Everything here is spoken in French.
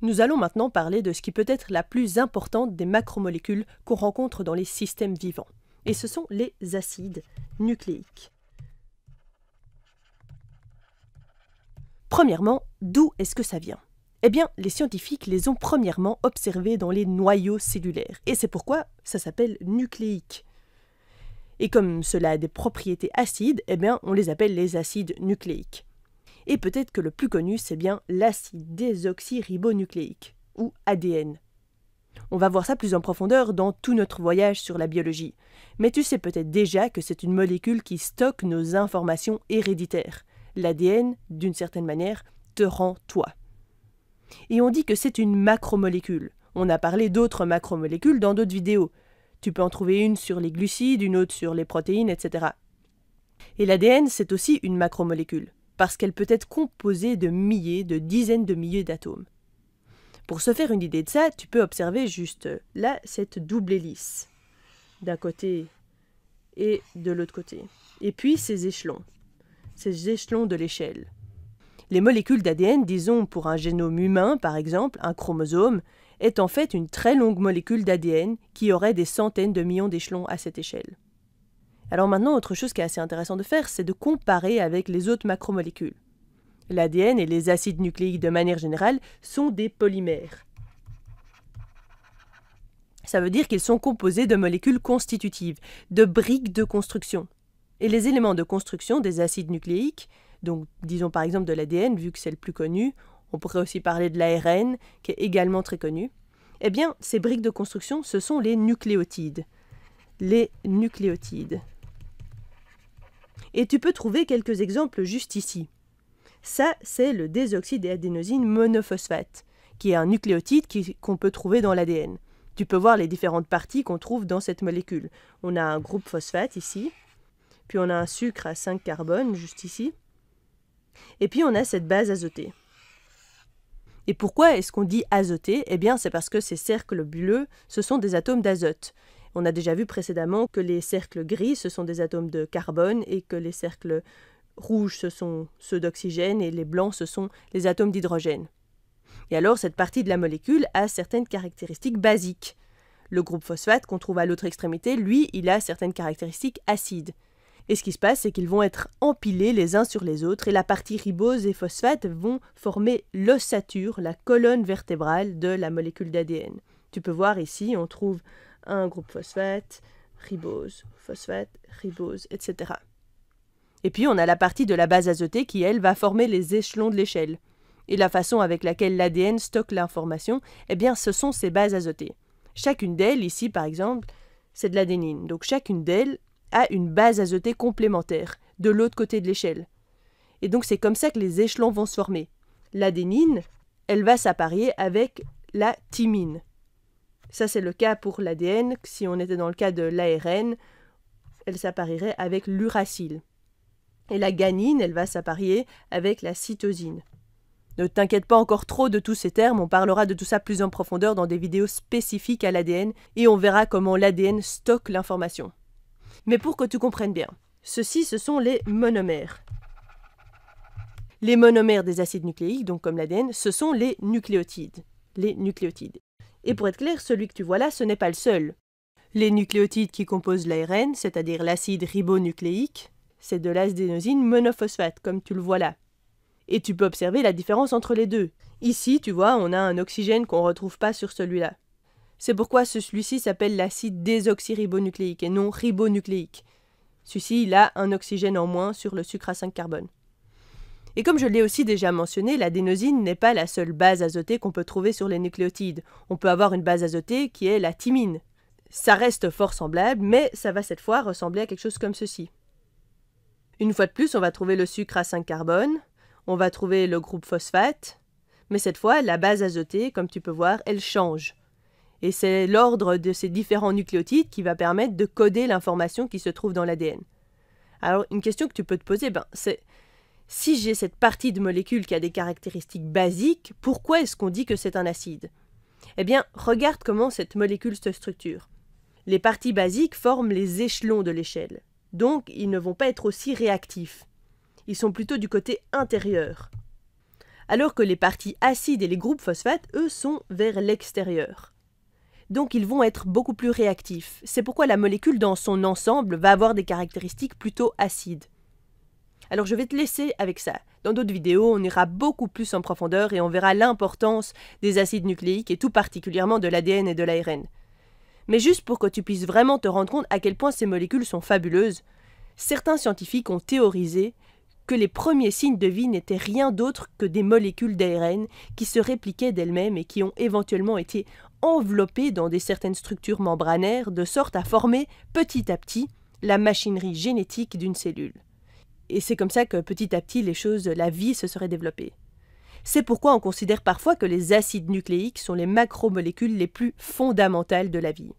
Nous allons maintenant parler de ce qui peut être la plus importante des macromolécules qu'on rencontre dans les systèmes vivants, et ce sont les acides nucléiques. Premièrement, d'où est-ce que ça vient Eh bien, les scientifiques les ont premièrement observés dans les noyaux cellulaires, et c'est pourquoi ça s'appelle nucléique. Et comme cela a des propriétés acides, eh bien, on les appelle les acides nucléiques. Et peut-être que le plus connu, c'est bien l'acide désoxyribonucléique, ou ADN. On va voir ça plus en profondeur dans tout notre voyage sur la biologie. Mais tu sais peut-être déjà que c'est une molécule qui stocke nos informations héréditaires. L'ADN, d'une certaine manière, te rend toi. Et on dit que c'est une macromolécule. On a parlé d'autres macromolécules dans d'autres vidéos. Tu peux en trouver une sur les glucides, une autre sur les protéines, etc. Et l'ADN, c'est aussi une macromolécule parce qu'elle peut être composée de milliers, de dizaines de milliers d'atomes. Pour se faire une idée de ça, tu peux observer juste euh, là cette double hélice, d'un côté et de l'autre côté. Et puis ces échelons, ces échelons de l'échelle. Les molécules d'ADN, disons pour un génome humain par exemple, un chromosome, est en fait une très longue molécule d'ADN qui aurait des centaines de millions d'échelons à cette échelle. Alors maintenant, autre chose qui est assez intéressant de faire, c'est de comparer avec les autres macromolécules. L'ADN et les acides nucléiques de manière générale sont des polymères. Ça veut dire qu'ils sont composés de molécules constitutives, de briques de construction. Et les éléments de construction des acides nucléiques, donc disons par exemple de l'ADN, vu que c'est le plus connu, on pourrait aussi parler de l'ARN, qui est également très connu, eh bien ces briques de construction, ce sont les nucléotides. Les nucléotides et tu peux trouver quelques exemples juste ici. Ça, c'est le désoxyde adénosine monophosphate, qui est un nucléotide qu'on peut trouver dans l'ADN. Tu peux voir les différentes parties qu'on trouve dans cette molécule. On a un groupe phosphate ici, puis on a un sucre à 5 carbones juste ici, et puis on a cette base azotée. Et pourquoi est-ce qu'on dit azotée Eh bien, c'est parce que ces cercles bleus, ce sont des atomes d'azote. On a déjà vu précédemment que les cercles gris, ce sont des atomes de carbone et que les cercles rouges, ce sont ceux d'oxygène et les blancs, ce sont les atomes d'hydrogène. Et alors, cette partie de la molécule a certaines caractéristiques basiques. Le groupe phosphate qu'on trouve à l'autre extrémité, lui, il a certaines caractéristiques acides. Et ce qui se passe, c'est qu'ils vont être empilés les uns sur les autres et la partie ribose et phosphate vont former l'ossature, la colonne vertébrale de la molécule d'ADN. Tu peux voir ici, on trouve un groupe phosphate, ribose, phosphate, ribose, etc. Et puis on a la partie de la base azotée qui, elle, va former les échelons de l'échelle. Et la façon avec laquelle l'ADN stocke l'information, eh bien ce sont ces bases azotées. Chacune d'elles, ici par exemple, c'est de l'adénine. Donc chacune d'elles a une base azotée complémentaire, de l'autre côté de l'échelle. Et donc c'est comme ça que les échelons vont se former. L'adénine, elle va s'apparier avec la thymine. Ça, c'est le cas pour l'ADN. Si on était dans le cas de l'ARN, elle s'apparierait avec l'uracile. Et la ganine, elle va s'apparier avec la cytosine. Ne t'inquiète pas encore trop de tous ces termes, on parlera de tout ça plus en profondeur dans des vidéos spécifiques à l'ADN et on verra comment l'ADN stocke l'information. Mais pour que tu comprennes bien, ceci, ce sont les monomères. Les monomères des acides nucléiques, donc comme l'ADN, ce sont les nucléotides. Les nucléotides. Et pour être clair, celui que tu vois là, ce n'est pas le seul. Les nucléotides qui composent l'ARN, c'est-à-dire l'acide ribonucléique, c'est de l'asdénosine monophosphate, comme tu le vois là. Et tu peux observer la différence entre les deux. Ici, tu vois, on a un oxygène qu'on ne retrouve pas sur celui-là. C'est pourquoi celui-ci s'appelle l'acide désoxyribonucléique et non ribonucléique. Celui-ci, il a un oxygène en moins sur le sucre à 5 carbone. Et comme je l'ai aussi déjà mentionné, l'adénosine n'est pas la seule base azotée qu'on peut trouver sur les nucléotides. On peut avoir une base azotée qui est la thymine. Ça reste fort semblable, mais ça va cette fois ressembler à quelque chose comme ceci. Une fois de plus, on va trouver le sucre à 5 carbones, on va trouver le groupe phosphate, mais cette fois, la base azotée, comme tu peux voir, elle change. Et c'est l'ordre de ces différents nucléotides qui va permettre de coder l'information qui se trouve dans l'ADN. Alors, une question que tu peux te poser, ben, c'est si j'ai cette partie de molécule qui a des caractéristiques basiques, pourquoi est-ce qu'on dit que c'est un acide Eh bien, regarde comment cette molécule se structure. Les parties basiques forment les échelons de l'échelle, donc ils ne vont pas être aussi réactifs. Ils sont plutôt du côté intérieur. Alors que les parties acides et les groupes phosphates, eux, sont vers l'extérieur. Donc ils vont être beaucoup plus réactifs. C'est pourquoi la molécule dans son ensemble va avoir des caractéristiques plutôt acides. Alors je vais te laisser avec ça. Dans d'autres vidéos, on ira beaucoup plus en profondeur et on verra l'importance des acides nucléiques et tout particulièrement de l'ADN et de l'ARN. Mais juste pour que tu puisses vraiment te rendre compte à quel point ces molécules sont fabuleuses, certains scientifiques ont théorisé que les premiers signes de vie n'étaient rien d'autre que des molécules d'ARN qui se répliquaient d'elles-mêmes et qui ont éventuellement été enveloppées dans des certaines structures membranaires de sorte à former petit à petit la machinerie génétique d'une cellule et c'est comme ça que petit à petit les choses, la vie se serait développée. C'est pourquoi on considère parfois que les acides nucléiques sont les macromolécules les plus fondamentales de la vie.